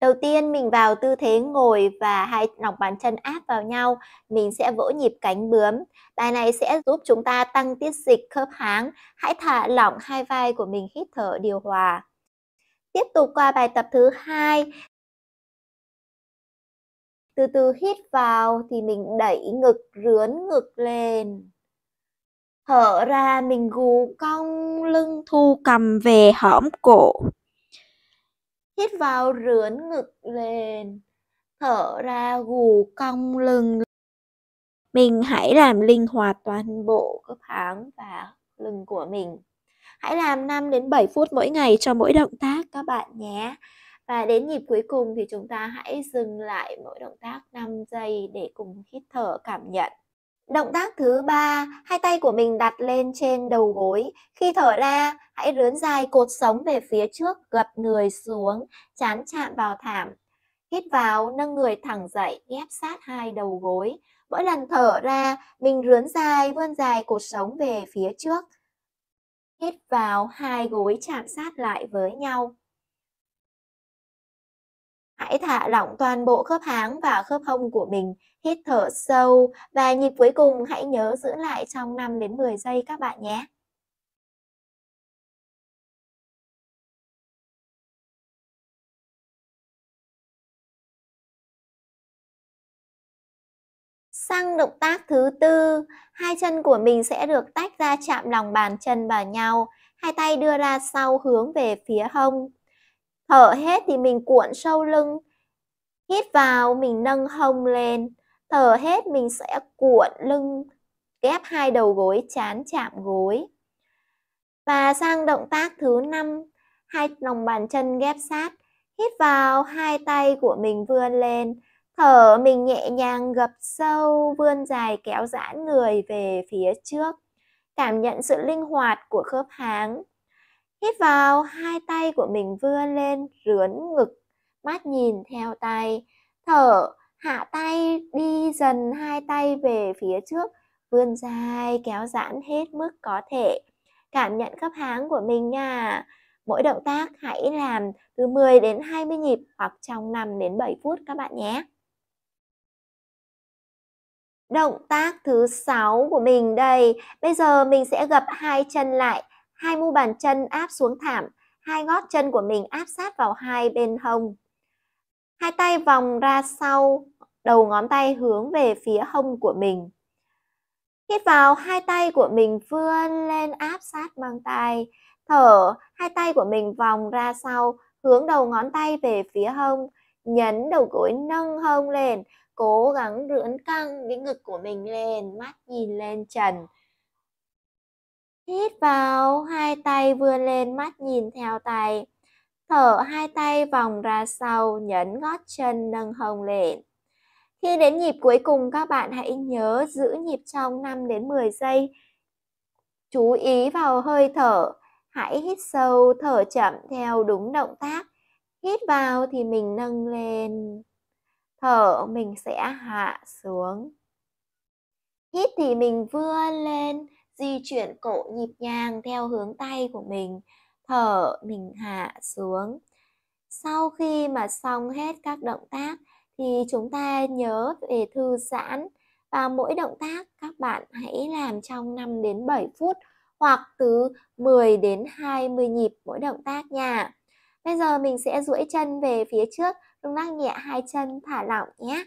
Đầu tiên mình vào tư thế ngồi và hai lòng bàn chân áp vào nhau, mình sẽ vỗ nhịp cánh bướm. Bài này sẽ giúp chúng ta tăng tiết dịch khớp háng. Hãy thả lỏng hai vai của mình hít thở điều hòa. Tiếp tục qua bài tập thứ hai. Từ từ hít vào thì mình đẩy ngực rướn ngực lên. Thở ra mình gù cong lưng thu cầm về hõm cổ hít vào rướn ngực lên thở ra gù cong lưng mình hãy làm linh hoạt toàn bộ khớp háng và lưng của mình hãy làm 5 đến 7 phút mỗi ngày cho mỗi động tác các bạn nhé và đến nhịp cuối cùng thì chúng ta hãy dừng lại mỗi động tác 5 giây để cùng hít thở cảm nhận Động tác thứ ba, hai tay của mình đặt lên trên đầu gối. Khi thở ra, hãy rướn dài cột sống về phía trước, gập người xuống, chán chạm vào thảm. Hít vào, nâng người thẳng dậy, ghép sát hai đầu gối. Mỗi lần thở ra, mình rướn dài, vươn dài cột sống về phía trước. Hít vào, hai gối chạm sát lại với nhau. Hãy thả lỏng toàn bộ khớp háng và khớp hông của mình, hít thở sâu và nhịp cuối cùng hãy nhớ giữ lại trong 5 đến 10 giây các bạn nhé. Sang động tác thứ tư, hai chân của mình sẽ được tách ra chạm lòng bàn chân vào nhau, hai tay đưa ra sau hướng về phía hông thở hết thì mình cuộn sâu lưng hít vào mình nâng hông lên thở hết mình sẽ cuộn lưng ghép hai đầu gối chán chạm gối và sang động tác thứ năm hai lòng bàn chân ghép sát hít vào hai tay của mình vươn lên thở mình nhẹ nhàng gập sâu vươn dài kéo giãn người về phía trước cảm nhận sự linh hoạt của khớp háng Hít vào, hai tay của mình vươn lên rướn ngực, mắt nhìn theo tay. Thở, hạ tay đi dần hai tay về phía trước, vươn dài, kéo giãn hết mức có thể. Cảm nhận khớp háng của mình nha. Mỗi động tác hãy làm từ 10 đến 20 nhịp hoặc trong 5 đến 7 phút các bạn nhé. Động tác thứ 6 của mình đây, bây giờ mình sẽ gập hai chân lại, Hai mu bàn chân áp xuống thảm, hai gót chân của mình áp sát vào hai bên hông. Hai tay vòng ra sau, đầu ngón tay hướng về phía hông của mình. Hít vào, hai tay của mình vươn lên áp sát mang tay. Thở, hai tay của mình vòng ra sau, hướng đầu ngón tay về phía hông. Nhấn đầu gối nâng hông lên, cố gắng rưỡn căng cái ngực của mình lên, mắt nhìn lên trần. Hít vào, hai tay vươn lên mắt nhìn theo tay. Thở hai tay vòng ra sau, nhấn gót chân nâng hông lên. Khi đến nhịp cuối cùng các bạn hãy nhớ giữ nhịp trong 5 đến 10 giây. Chú ý vào hơi thở, hãy hít sâu, thở chậm theo đúng động tác. Hít vào thì mình nâng lên, thở mình sẽ hạ xuống. Hít thì mình vươn lên, di chuyển cổ nhịp nhàng theo hướng tay của mình, thở mình hạ xuống. Sau khi mà xong hết các động tác thì chúng ta nhớ về thư giãn và mỗi động tác các bạn hãy làm trong 5 đến 7 phút hoặc từ 10 đến 20 nhịp mỗi động tác nha. Bây giờ mình sẽ duỗi chân về phía trước, động tác nhẹ hai chân thả lỏng nhé.